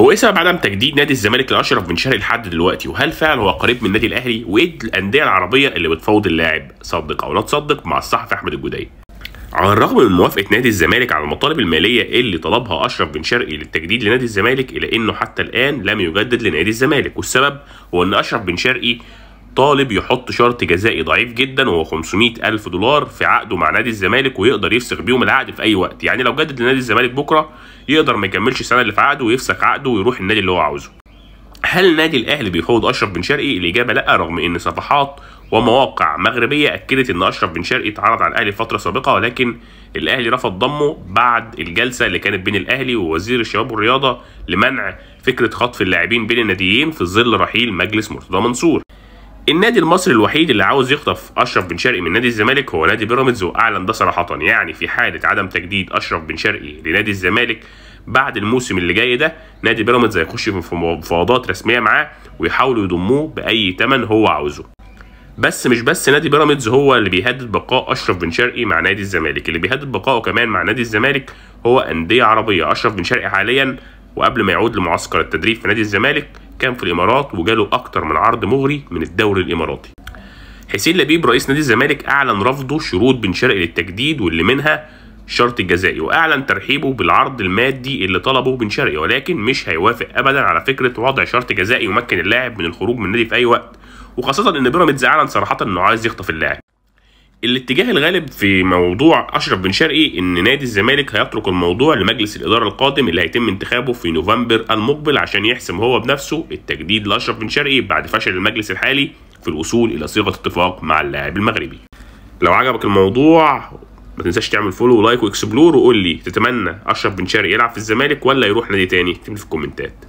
هو ايه سبب عدم تجديد نادي الزمالك لاشرف بن شرقي لحد دلوقتي وهل فعلا هو قريب من النادي الاهلي وايه الانديه العربيه اللي بتفاوض اللاعب صدق او لا تصدق مع الصحفي احمد الجدعي على الرغم من موافقة نادي الزمالك على المطالب المالية اللي طلبها أشرف بن شرقي للتجديد لنادي الزمالك إلا إنه حتى الآن لم يجدد لنادي الزمالك والسبب هو إن أشرف بن شرقي طالب يحط شرط جزائي ضعيف جدا وهو 500 ألف دولار في عقده مع نادي الزمالك ويقدر يفسخ بيهم العقد في أي وقت يعني لو جدد لنادي الزمالك بكرة يقدر ما يكملش السنة اللي في عقده ويفسخ عقده ويروح النادي اللي هو عاوزه هل النادي الاهلي بيفوض اشرف بن شرقي الاجابه لا رغم ان صفحات ومواقع مغربيه اكدت ان اشرف بن شرقي اتعرض على الاهلي فتره سابقه ولكن الاهلي رفض ضمه بعد الجلسه اللي كانت بين الاهلي ووزير الشباب والرياضه لمنع فكره خطف اللاعبين بين الناديين في ظل رحيل مجلس مرتضى منصور النادي المصري الوحيد اللي عاوز يخطف اشرف بن شرقي من نادي الزمالك هو نادي بيراميدز واعلن ده صراحه يعني في حاله عدم تجديد اشرف بن شرقي لنادي الزمالك بعد الموسم اللي جاي ده نادي بيراميدز هيخش في مفاوضات رسميه معاه ويحاولوا يضموه باي ثمن هو عاوزه بس مش بس نادي بيراميدز هو اللي بيهدد بقاء اشرف بن شرقي مع نادي الزمالك اللي بيهدد بقائه كمان مع نادي الزمالك هو انديه عربيه اشرف بن شرقي حاليا وقبل ما يعود لمعسكر التدريب في نادي الزمالك الحكام في الامارات وجاله اكتر من عرض مغري من الدوري الاماراتي حسين لبيب رئيس نادي الزمالك اعلن رفضه شروط بن شرقي للتجديد واللي منها الشرط الجزائي واعلن ترحيبه بالعرض المادي اللي طلبه بن شرقي ولكن مش هيوافق ابدا على فكره وضع شرط جزائي يمكن اللاعب من الخروج من النادي في اي وقت وخاصه ان بيراميدز اعلن صراحه انه عايز يخطف اللاعب الاتجاه الغالب في موضوع اشرف بن شرقي ان نادي الزمالك هيترك الموضوع لمجلس الاداره القادم اللي هيتم انتخابه في نوفمبر المقبل عشان يحسم هو بنفسه التجديد لاشرف بن شرقي بعد فشل المجلس الحالي في الوصول الى صيغه اتفاق مع اللاعب المغربي لو عجبك الموضوع ما تنساش تعمل فولو ولايك واكسبلور وقول لي تتمنى اشرف بن شرقي يلعب في الزمالك ولا يروح نادي تاني اكتب في الكومنتات